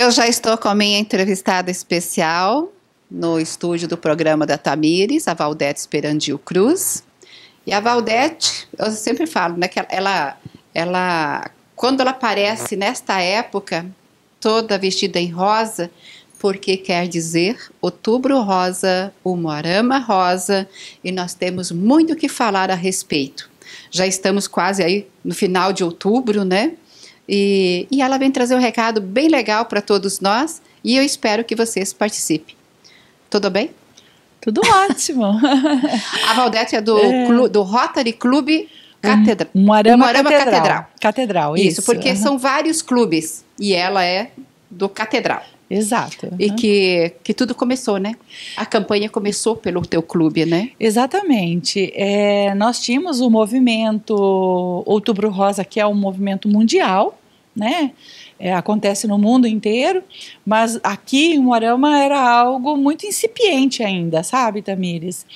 Eu já estou com a minha entrevistada especial no estúdio do programa da Tamires, a Valdete Esperandil Cruz. E a Valdete, eu sempre falo, né, que ela, ela, quando ela aparece nesta época, toda vestida em rosa, porque quer dizer outubro rosa, Umuarama rosa, e nós temos muito o que falar a respeito. Já estamos quase aí no final de outubro, né? E, e ela vem trazer um recado bem legal para todos nós e eu espero que vocês participem. Tudo bem? Tudo ótimo. a Valdete é do, é. Clu, do Rotary Clube Catedral. um, Moarama, Catedral. Catedral. Catedral isso. isso. porque uhum. são vários clubes e ela é do Catedral. Exato. Uhum. E que, que tudo começou, né? A campanha começou pelo teu clube, né? Exatamente. É, nós tínhamos o movimento Outubro Rosa, que é um movimento mundial, né? É, acontece no mundo inteiro, mas aqui em Moarama era algo muito incipiente ainda, sabe, Tamires?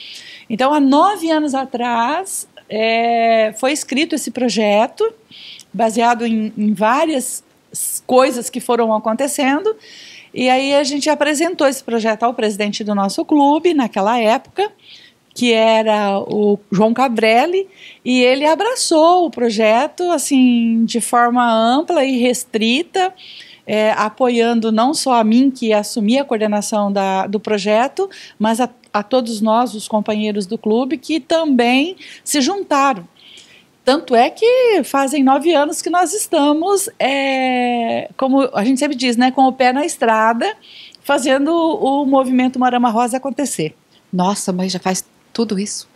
Então, há nove anos atrás é, foi escrito esse projeto, baseado em, em várias coisas que foram acontecendo, e aí a gente apresentou esse projeto ao presidente do nosso clube naquela época que era o João Cabrelli, e ele abraçou o projeto assim de forma ampla e restrita. É, apoiando não só a mim, que assumi a coordenação da, do projeto, mas a, a todos nós, os companheiros do clube, que também se juntaram. Tanto é que fazem nove anos que nós estamos, é, como a gente sempre diz, né, com o pé na estrada, fazendo o movimento Marama Rosa acontecer. Nossa, mas já faz tudo isso?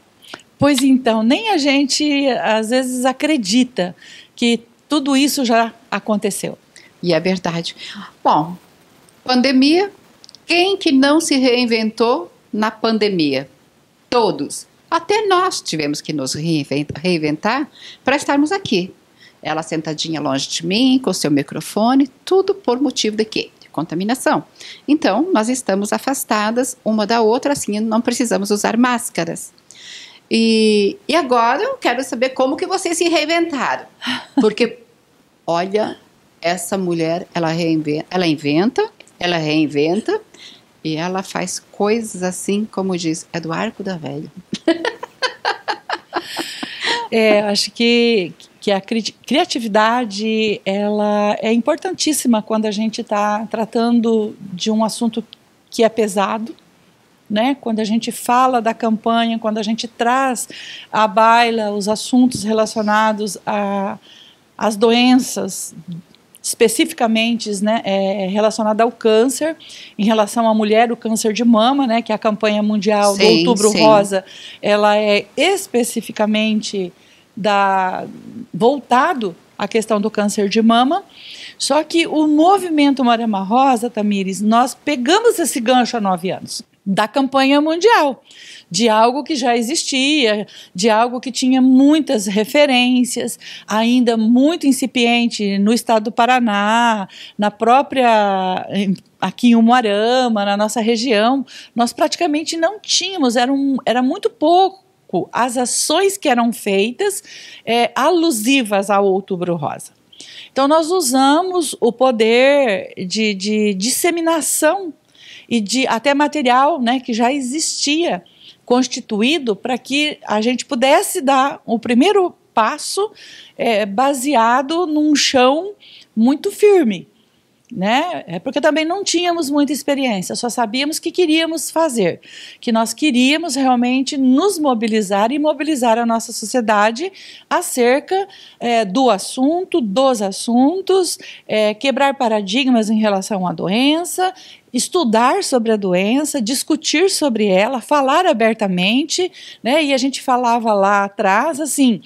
Pois então, nem a gente às vezes acredita que tudo isso já aconteceu. E é verdade. Bom, pandemia, quem que não se reinventou na pandemia? Todos. Até nós tivemos que nos reinventar para estarmos aqui. Ela sentadinha longe de mim, com seu microfone, tudo por motivo de quê? contaminação. Então, nós estamos afastadas uma da outra, assim não precisamos usar máscaras. E, e agora eu quero saber como que vocês se reinventaram. Porque, olha, essa mulher, ela, reinventa, ela inventa, ela reinventa, e ela faz coisas assim, como diz, é do arco da velha. é, acho que, que a cri criatividade ela é importantíssima quando a gente está tratando de um assunto que é pesado, né? Quando a gente fala da campanha, quando a gente traz à baila os assuntos relacionados às doenças especificamente né, é, relacionada ao câncer, em relação à mulher, o câncer de mama, né, que é a campanha mundial sim, do Outubro sim. Rosa, ela é especificamente da, voltado à questão do câncer de mama. Só que o movimento Marama Rosa, Tamires, nós pegamos esse gancho há nove anos da campanha mundial, de algo que já existia, de algo que tinha muitas referências, ainda muito incipiente no estado do Paraná, na própria aqui em Umuarama, na nossa região, nós praticamente não tínhamos, era, um, era muito pouco pouco as ações que eram feitas é, alusivas ao Outubro Rosa. Então, nós usamos o poder de, de disseminação e de até material né, que já existia constituído para que a gente pudesse dar o primeiro passo é, baseado num chão muito firme né? É porque também não tínhamos muita experiência, só sabíamos que queríamos fazer, que nós queríamos realmente nos mobilizar e mobilizar a nossa sociedade acerca é, do assunto, dos assuntos, é, quebrar paradigmas em relação à doença, estudar sobre a doença, discutir sobre ela, falar abertamente, né? E a gente falava lá atrás assim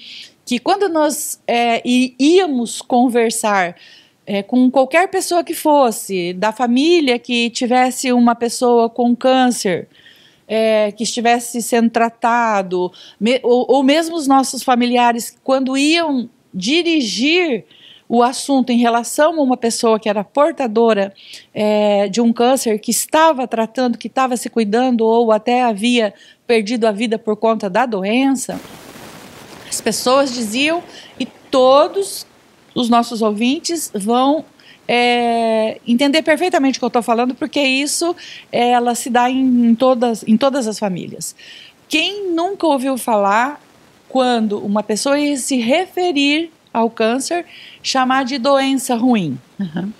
que quando nós é, íamos conversar é, com qualquer pessoa que fosse, da família que tivesse uma pessoa com câncer, é, que estivesse sendo tratado, me, ou, ou mesmo os nossos familiares, quando iam dirigir o assunto em relação a uma pessoa que era portadora é, de um câncer, que estava tratando, que estava se cuidando ou até havia perdido a vida por conta da doença, as pessoas diziam e todos os nossos ouvintes vão é, entender perfeitamente o que eu estou falando, porque isso é, ela se dá em, em, todas, em todas as famílias. Quem nunca ouviu falar quando uma pessoa se referir ao câncer, chamar de doença ruim? Uhum.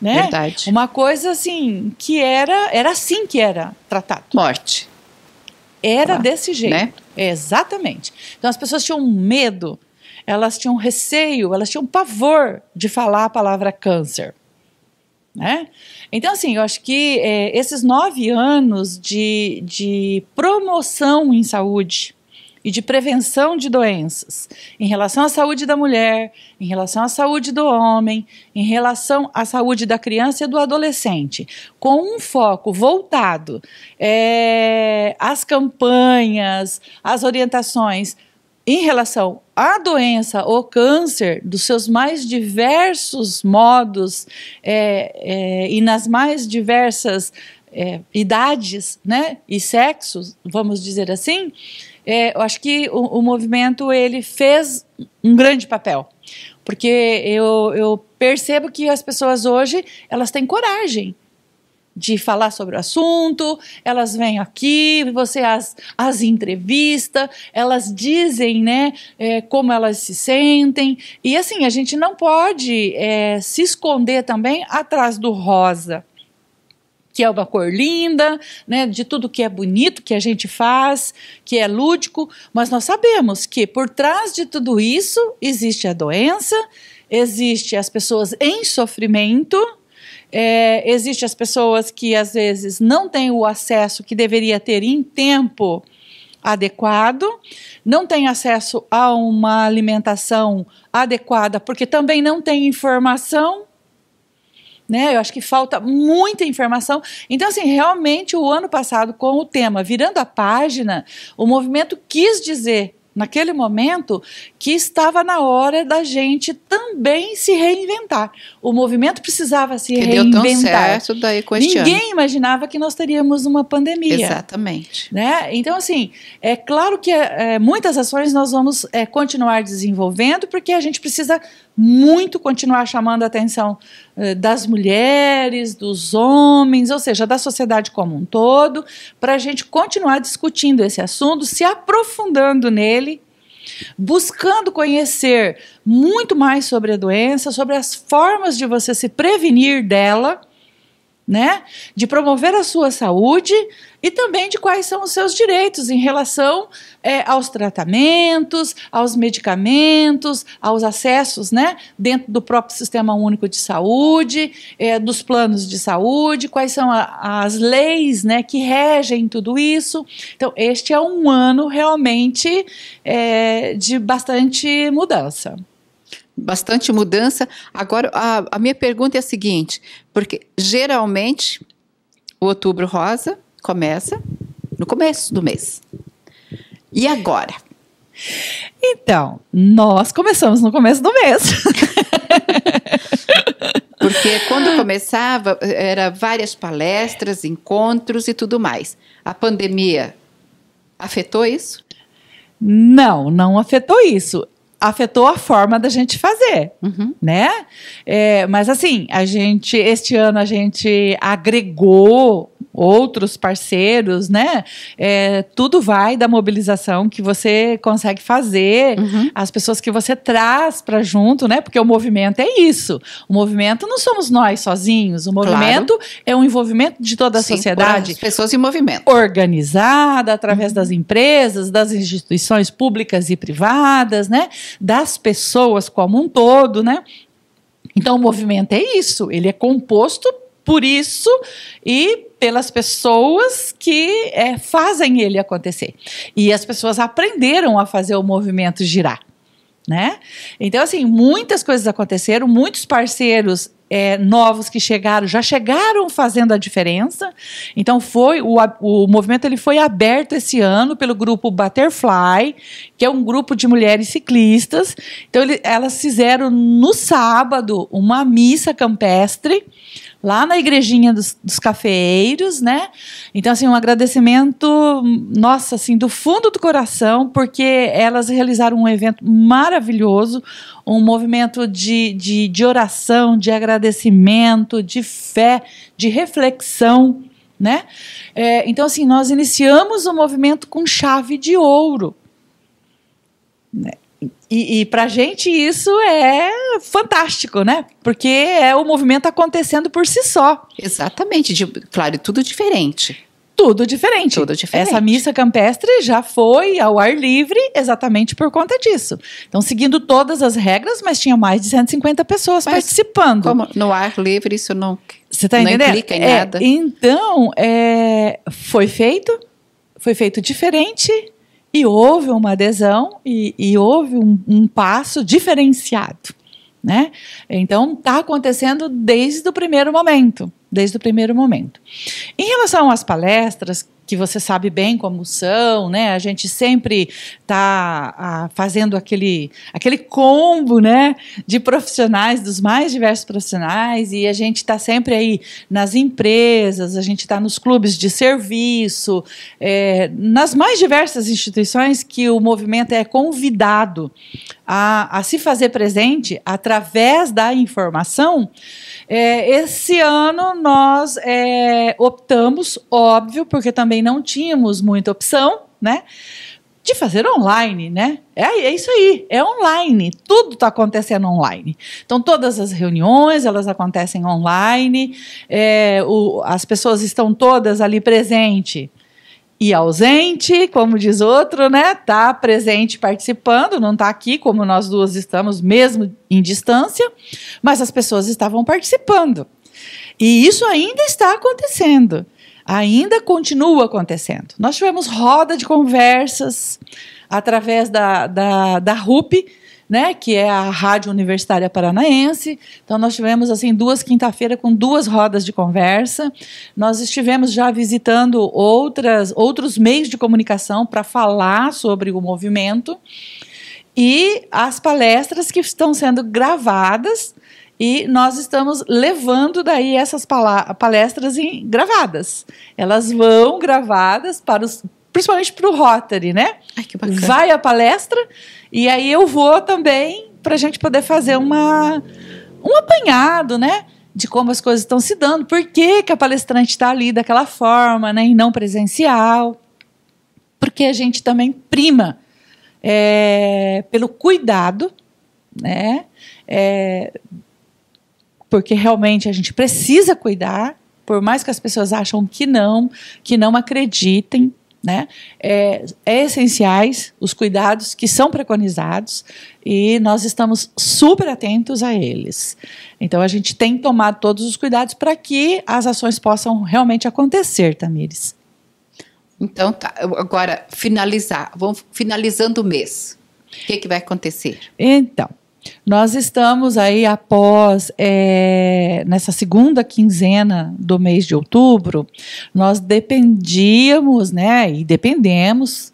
Né? Verdade. Uma coisa assim que era era assim que era tratado. Morte. Era ah, desse jeito. Né? Exatamente. Então as pessoas tinham medo elas tinham receio, elas tinham pavor de falar a palavra câncer. Né? Então, assim, eu acho que é, esses nove anos de, de promoção em saúde e de prevenção de doenças em relação à saúde da mulher, em relação à saúde do homem, em relação à saúde da criança e do adolescente, com um foco voltado é, às campanhas, às orientações em relação à doença ou câncer, dos seus mais diversos modos é, é, e nas mais diversas é, idades né, e sexos, vamos dizer assim, é, eu acho que o, o, movimento ele fez um grande papel. Porque eu, eu percebo que as pessoas hoje elas têm coragem de falar sobre o assunto, elas vêm aqui, você as, as entrevista, elas dizem né, é, como elas se sentem. E assim, a gente não pode é, se esconder também atrás do rosa que é uma cor linda, né, de tudo que é bonito que a gente faz, que é lúdico, mas nós sabemos que por trás de tudo isso existe a doença, existe as pessoas em sofrimento, é, Existem as pessoas que às vezes não têm o acesso que deveria ter em tempo adequado, não tem acesso a uma alimentação adequada, porque também não tem informação. Né? Eu acho que falta muita informação. Então, assim, realmente o ano passado, com o tema Virando a Página, o movimento quis dizer naquele momento que estava na hora da gente também se reinventar. O movimento precisava se que reinventar. Deu tão certo daí com este Ninguém ano. imaginava que nós teríamos uma pandemia. Exatamente. Né? Então, assim, é claro que é, é muitas ações nós vamos é, continuar desenvolvendo, porque a gente precisa muito continuar chamando a atenção é, das mulheres, dos homens, ou seja, da sociedade como um todo, para a gente continuar discutindo esse assunto, se aprofundando nele buscando conhecer muito mais sobre a doença, sobre as formas de você se prevenir dela né? De promover a sua saúde e também de quais são os seus direitos em relação é, aos tratamentos, aos medicamentos, aos acessos, né? Dentro do próprio Sistema Único de Saúde, é, dos planos de saúde, quais são a, as leis, né? Que regem tudo isso. Então, este é um ano realmente é, de bastante mudança bastante mudança. Agora, a, a minha pergunta é a seguinte, porque geralmente o outubro rosa começa no começo do mês. E agora? Então, nós começamos no começo do mês. Porque quando começava, era várias palestras, encontros e tudo mais. A pandemia afetou isso? Não, não afetou isso afetou a forma da gente fazer, uhum. né? É, mas assim, a gente, este ano a gente agregou outros parceiros, né? É, tudo vai da mobilização que você consegue fazer, uhum. as pessoas que você traz para junto, né? Porque o movimento é isso. O movimento não somos nós sozinhos. O movimento claro. é um envolvimento de toda a Sim, sociedade. As pessoas em movimento. Organizada através uhum. das empresas, das instituições públicas e privadas, né? Das pessoas como um todo, né? Então, o movimento é isso, ele é composto por isso e pelas pessoas que é, fazem ele acontecer. E as pessoas aprenderam a fazer o movimento girar. Né? Então, assim, muitas coisas aconteceram, muitos parceiros é, novos que chegaram já chegaram fazendo a diferença. Então foi o, o movimento ele foi aberto esse ano pelo grupo Butterfly, que é um grupo de mulheres ciclistas. Então ele, elas fizeram no sábado uma missa campestre lá na igrejinha dos, dos cafeeiros, né? Então, assim, um agradecimento, nossa, assim, do fundo do coração, porque elas realizaram um evento maravilhoso, um movimento de, de, de oração, de agradecimento, de fé, de reflexão, né? É, então, assim, nós iniciamos o movimento com chave de ouro. Né? E, e para gente isso é fantástico, né? Porque é o movimento acontecendo por si só. Exatamente, de, claro, tudo diferente. Tudo diferente. Tudo diferente. Essa missa campestre já foi ao ar livre exatamente por conta disso. Então, seguindo todas as regras, mas tinha mais de 150 pessoas mas participando. Como no ar livre, isso não, Você tá não entendendo? implica em é, nada. Então, é, foi feito, foi feito diferente e houve uma adesão e, e houve um, um passo diferenciado. Né? Então está acontecendo desde o primeiro momento, desde o primeiro momento. Em relação às palestras que você sabe bem como são, né? A gente sempre está ah, fazendo aquele, aquele combo, né? De profissionais, dos mais diversos profissionais, e a gente está sempre aí nas empresas, a gente está nos clubes de serviço, é, nas mais diversas instituições que o movimento é convidado a, a se fazer presente através da informação. É, esse ano nós é, optamos, óbvio, porque também também não tínhamos muita opção, né? de fazer online, né? É, é, isso aí, é online, tudo está acontecendo online. Então todas as reuniões elas acontecem online, é, o, as pessoas estão todas ali presente e ausente, como diz outro, né? Tá presente participando, não está aqui como nós duas estamos, mesmo em distância, mas as pessoas estavam participando. E isso ainda está acontecendo ainda continua acontecendo. Nós tivemos roda de conversas através da, da, da RUP, né, que é a Rádio Universitária Paranaense. Então nós tivemos assim duas quinta-feira com duas rodas de conversa. Nós estivemos já visitando outras outros meios de comunicação para falar sobre o movimento e as palestras que estão sendo gravadas e nós estamos levando daí essas palestras em, gravadas. Elas vão gravadas para os principalmente para o Rotary, né? Ai, que bacana. Vai a palestra e aí eu vou também para a gente poder fazer uma, um apanhado, né? De como as coisas estão se dando, por que, que a palestrante está ali daquela forma, né? E não presencial. Porque a gente também prima é, pelo cuidado, né? É, porque realmente a gente precisa cuidar, por mais que as pessoas acham que não, que não acreditem, né? É, é essenciais os cuidados que são preconizados e nós estamos super atentos a eles. Então a gente tem tomado todos os cuidados para que as ações possam realmente acontecer, Tamires. Então tá, agora finalizar, vamos finalizando o mês. O que, que vai acontecer? Então, nós estamos aí após é, nessa segunda quinzena do mês de outubro, nós dependíamos, né, e dependemos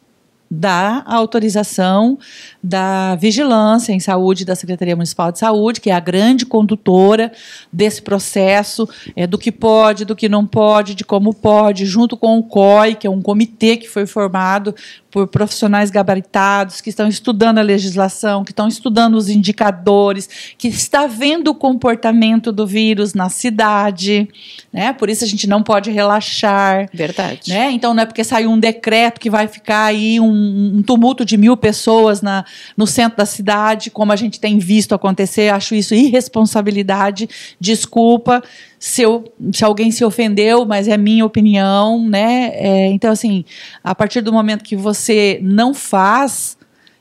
da autorização da Vigilância em Saúde da Secretaria Municipal de Saúde, que é a grande condutora desse processo, é, do que pode, do que não pode, de como pode, junto com o COI, que é um comitê que foi formado por profissionais gabaritados, que estão estudando a legislação, que estão estudando os indicadores, que está vendo o comportamento do vírus na cidade, né? Por isso a gente não pode relaxar. Verdade. Né? Então não é porque saiu um decreto que vai ficar aí um, um tumulto de mil pessoas na, no centro da cidade, como a gente tem visto acontecer. Acho isso irresponsabilidade. Desculpa se, eu, se alguém se ofendeu, mas é minha opinião, né? É, então, assim, a partir do momento que você não faz,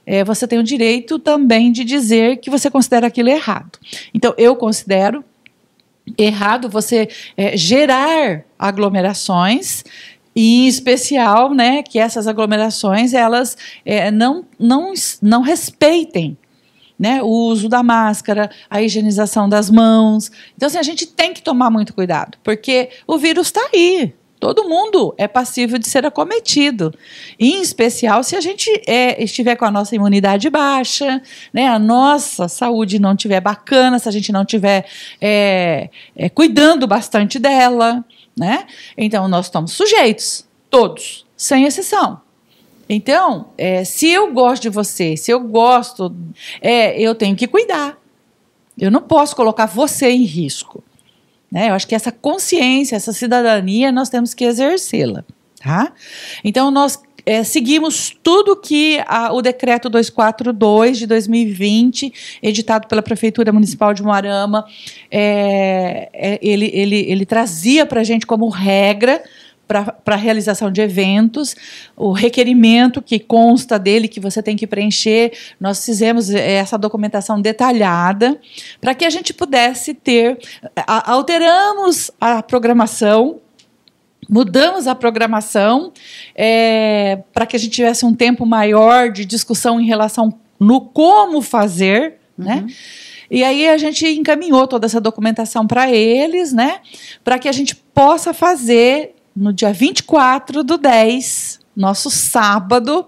é, você tem o direito também de dizer que você considera aquilo errado. Então, eu considero errado você é, gerar aglomerações e em especial, né, que essas aglomerações elas é, não, não, não respeitem né, o uso da máscara, a higienização das mãos. Então, assim, a gente tem que tomar muito cuidado, porque o vírus está aí. Todo mundo é passível de ser acometido. E, em especial se a gente é, estiver com a nossa imunidade baixa, né, a nossa saúde não estiver bacana, se a gente não estiver é, eh, é, cuidando bastante dela né? Então nós estamos sujeitos, todos, sem exceção. Então, é, se eu gosto de você, se eu gosto, é, eu tenho que cuidar. Eu não posso colocar você em risco. Né? Eu acho que essa consciência, essa cidadania, nós temos que exercê-la. Tá? Então, nós é, seguimos tudo que a, o decreto 242 de 2020, editado pela Prefeitura Municipal de Moarama, é, é, ele, ele, ele trazia para a gente como regra para a realização de eventos, o requerimento que consta dele, que você tem que preencher. Nós fizemos é, essa documentação detalhada para que a gente pudesse ter. A, alteramos a programação Mudamos a programação é, para que a gente tivesse um tempo maior de discussão em relação no como fazer, né? uhum. né? E aí a gente encaminhou toda essa documentação para eles, né? Para que a gente possa fazer no dia 24 do 10, nosso sábado,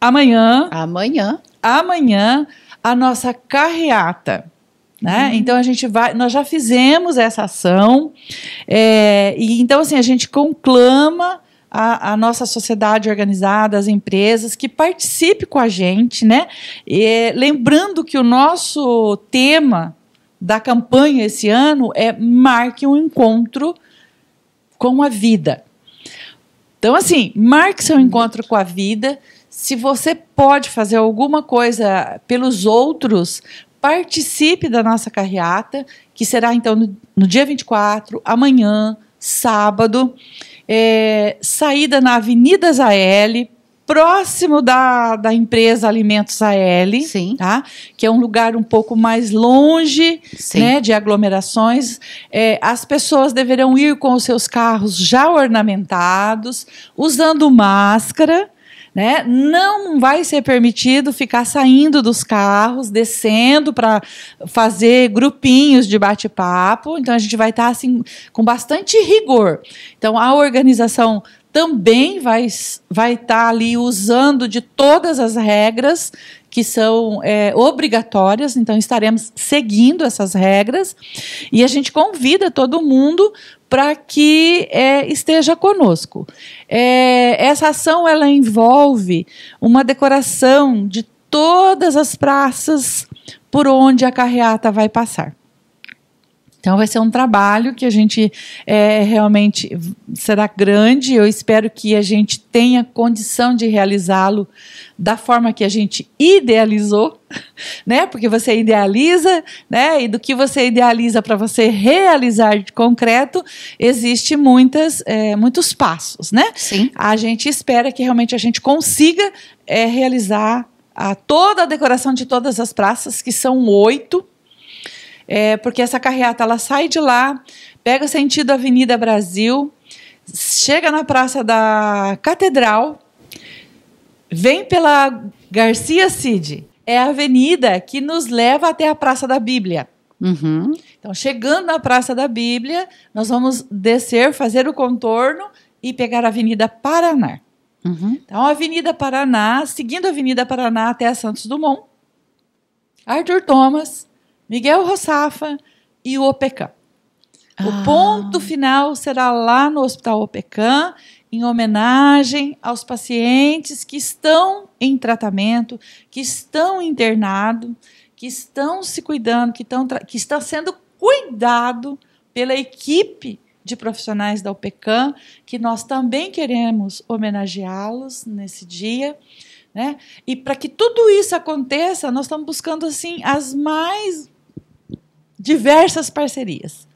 amanhã. Amanhã. Amanhã, a nossa carreata. Né? Uhum. Então a gente vai, nós já fizemos essa ação, é, e então assim a gente conclama a, a, nossa sociedade organizada, as empresas que participe com a gente, né? E, lembrando que o nosso tema da campanha esse ano é marque um encontro com a vida. Então, assim, marque seu encontro com a vida. Se você pode fazer alguma coisa pelos outros, participe da nossa carreata, que será então no, no dia 24, amanhã, sábado, é, saída na Avenida Zael, próximo da, da empresa Alimentos AL, Sim. Tá? que é um lugar um pouco mais longe né, de aglomerações. É, as pessoas deverão ir com os seus carros já ornamentados, usando máscara, né? Não vai ser permitido ficar saindo dos carros, descendo para fazer grupinhos de bate-papo. Então a gente vai estar tá, assim com bastante rigor. Então a organização também vai estar tá ali usando de todas as regras que são é, obrigatórias, então estaremos seguindo essas regras. E a gente convida todo mundo para que é, esteja conosco. É, essa ação ela envolve uma decoração de todas as praças por onde a carreata vai passar. Então vai ser um trabalho que a gente é, realmente será grande. Eu espero que a gente tenha condição de realizá-lo da forma que a gente idealizou, né? Porque você idealiza, né? E do que você idealiza para você realizar de concreto, existe muitas, é, muitos passos, né? Sim. A gente espera que realmente a gente consiga é, realizar a toda a decoração de todas as praças, que são oito, é, porque essa carreata ela sai de lá, pega sentido Avenida Brasil, chega na Praça da Catedral, vem pela Garcia Cid. É a avenida que nos leva até a Praça da Bíblia. Uhum. Então, chegando na Praça da Bíblia, nós vamos descer, fazer o contorno e pegar a Avenida Paraná. Uhum. Então, a Avenida Paraná, seguindo a Avenida Paraná até a Santos Dumont, Arthur Thomas, Miguel Rossafa e o OPECAM. O ah. ponto final será lá no Hospital OPECAM, em homenagem aos pacientes que estão em tratamento, que estão internados, que estão se cuidando, que, estão que estão sendo cuidado pela equipe de profissionais da OPECAM, que nós também queremos homenageá-los nesse dia. Né? E para que tudo isso aconteça, nós estamos buscando assim as mais diversas parcerias.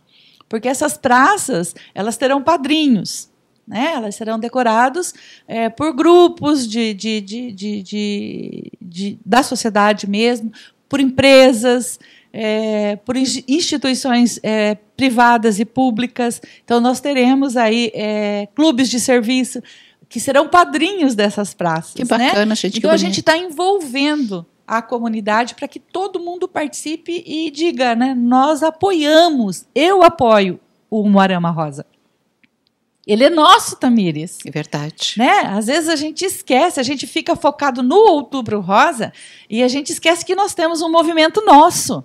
Porque essas praças, elas terão padrinhos. Né? Elas serão decorados é, por grupos de, de, de, de, da sociedade mesmo, por empresas, é, por instituições é, privadas e públicas. Então, nós teremos aí é, clubes de serviço que serão padrinhos dessas praças. Que bacana, né? gente. Então, a gente está envolvendo a comunidade para que todo mundo participe e diga, né, nós apoiamos, eu apoio o Moarama Rosa. Ele é nosso, Tamires. É verdade. Né? Às vezes a gente esquece, a gente fica focado no Outubro Rosa e a gente esquece que nós temos um movimento nosso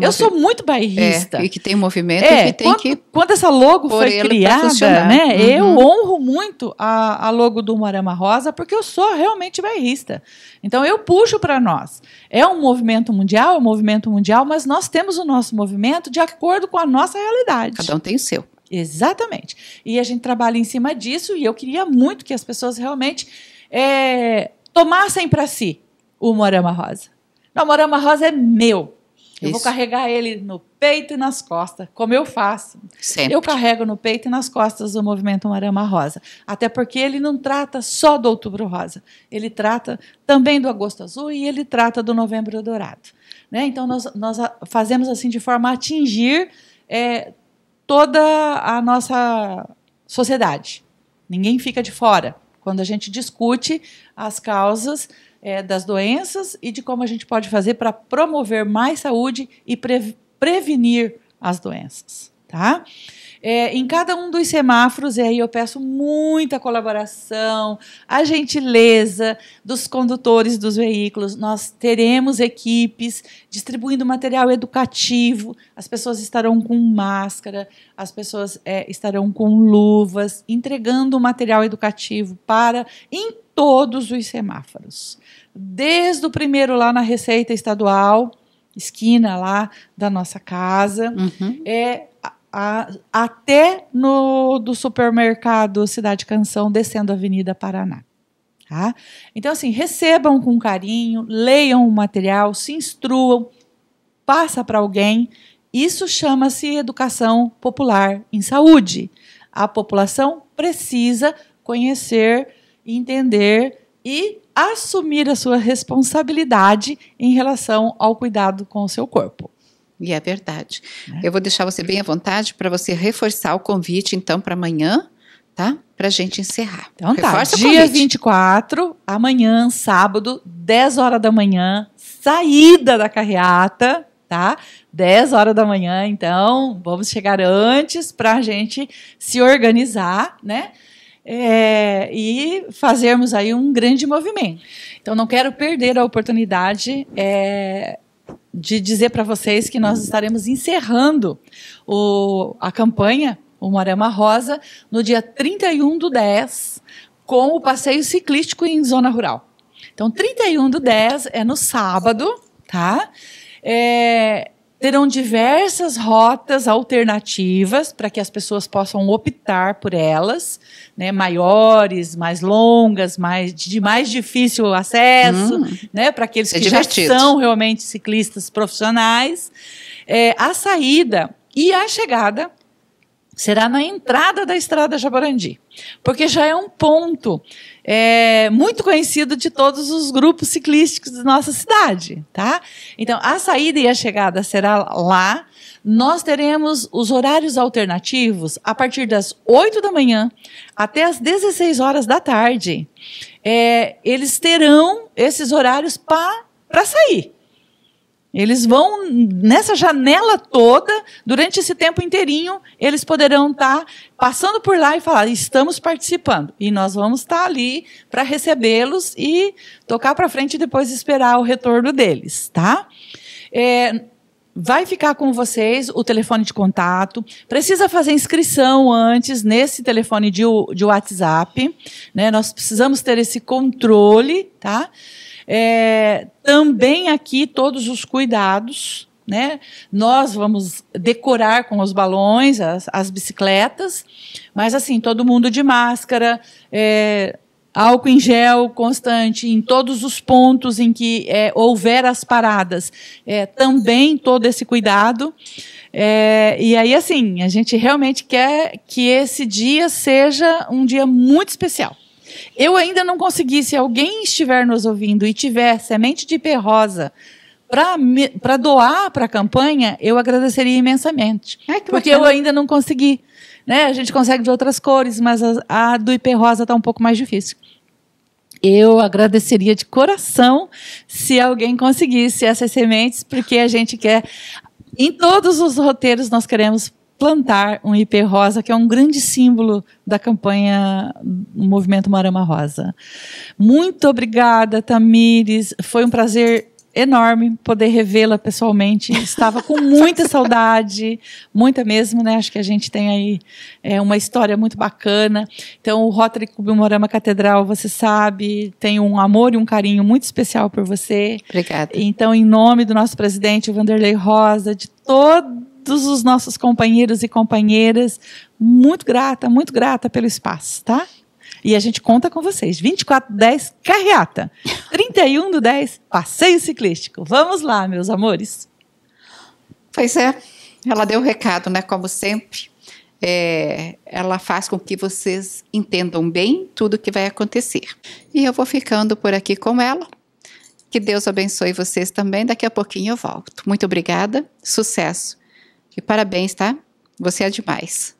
eu sou muito bairrista. É, e que tem movimento é, que tem quando, que. Quando essa logo foi tá criada, né? Uhum. Eu honro muito a, a logo do Marama Rosa, porque eu sou realmente bairrista. Então eu puxo para nós. É um movimento mundial, é um movimento mundial, mas nós temos o nosso movimento de acordo com a nossa realidade. Cada um tem o seu. Exatamente. E a gente trabalha em cima disso, e eu queria muito que as pessoas realmente é, tomassem para si o Morama Rosa. o Morama Rosa é meu. Eu Isso. vou carregar ele no peito e nas costas, como eu faço. Sempre. Eu carrego no peito e nas costas o movimento Marama Rosa. Até porque ele não trata só do Outubro Rosa, ele trata também do Agosto Azul e ele trata do Novembro Dourado. Né? Então, nós, nós fazemos assim de forma a atingir é, toda a nossa sociedade. Ninguém fica de fora quando a gente discute as causas é, das doenças e de como a gente pode fazer para promover mais saúde e pre prevenir as doenças, tá? É, em cada um dos semáforos, e aí eu peço muita colaboração, a gentileza dos condutores dos veículos. Nós teremos equipes distribuindo material educativo, as pessoas estarão com máscara, as pessoas é, estarão com luvas, entregando material educativo para, todos os semáforos. Desde o primeiro lá na Receita Estadual, esquina lá da nossa casa, uhum. é, a, a, até no do supermercado Cidade Canção, descendo a Avenida Paraná. Tá? Então, assim, recebam com carinho, leiam o material, se instruam, passa para alguém. Isso chama-se educação popular em saúde. A população precisa conhecer entender e assumir a sua responsabilidade em relação ao cuidado com o seu corpo. E é verdade. Né? Eu vou deixar você bem à vontade para você reforçar o convite, então, para amanhã, tá? Para a gente encerrar. Então tá, Reforça tá, dia 24, amanhã, sábado, 10 horas da manhã, saída da carreata, tá? 10 horas da manhã, então, vamos chegar antes para a gente se organizar, né? é, e fazermos aí um grande movimento. Então, não quero perder a oportunidade é, de dizer para vocês que nós estaremos encerrando o, a campanha, o Morama Rosa, no dia 31 do 10, com o passeio ciclístico em zona rural. Então, 31 do 10 é no sábado, tá? É, terão diversas rotas alternativas para que as pessoas possam optar por elas, né, maiores, mais longas, mais de mais difícil acesso, hum, né, para aqueles é que divertido. já são realmente ciclistas profissionais. É, a saída e a chegada será na entrada da estrada Jaborandi, porque já é um ponto é, muito conhecido de todos os grupos ciclísticos de nossa cidade, tá? Então, a saída e a chegada será lá. Nós teremos os horários alternativos a partir das 8 da manhã até as 16 horas da tarde. É, eles terão esses horários para sair. Eles vão nessa janela toda, durante esse tempo inteirinho, eles poderão estar tá passando por lá e falar: estamos participando. E nós vamos estar tá ali para recebê-los e tocar para frente e depois esperar o retorno deles, tá? É, vai ficar com vocês o telefone de contato. Precisa fazer inscrição antes nesse telefone de, de WhatsApp. Né? Nós precisamos ter esse controle, tá? É, também aqui todos os cuidados. Né? Nós vamos decorar com os balões, as, as bicicletas, mas assim, todo mundo de máscara, é, álcool em gel constante em todos os pontos em que é, houver as paradas, é, também todo esse cuidado. É, e aí, assim, a gente realmente quer que esse dia seja um dia muito especial eu ainda não consegui, se alguém estiver nos ouvindo e tiver semente de rosa para doar para a campanha, eu agradeceria imensamente. Ai, porque eu ainda não consegui. Né? A gente consegue de outras cores, mas a, a do IP Rosa está um pouco mais difícil. Eu agradeceria de coração se alguém conseguisse essas sementes, porque a gente quer. Em todos os roteiros, nós queremos plantar um IP rosa, que é um grande símbolo da campanha do Movimento Marama Rosa. Muito obrigada, Tamires. Foi um prazer enorme poder revê-la pessoalmente. Estava com muita saudade, muita mesmo, né? Acho que a gente tem aí é, uma história muito bacana. Então, o Rotary Club Morama Catedral, você sabe, tem um amor e um carinho muito especial por você. Obrigada. Então, em nome do nosso presidente, o Vanderlei Rosa, de todo todos os nossos companheiros e companheiras. Muito grata, muito grata pelo espaço, tá? E a gente conta com vocês. 24 do 10, carreata. 31 do 10, passeio ciclístico. Vamos lá, meus amores. Pois é, ela deu o recado, né? Como sempre. É, ela faz com que vocês entendam bem tudo o que vai acontecer. E eu vou ficando por aqui com ela. Que Deus abençoe vocês também. Daqui a pouquinho eu volto. Muito obrigada, sucesso e parabéns, tá? Você é demais.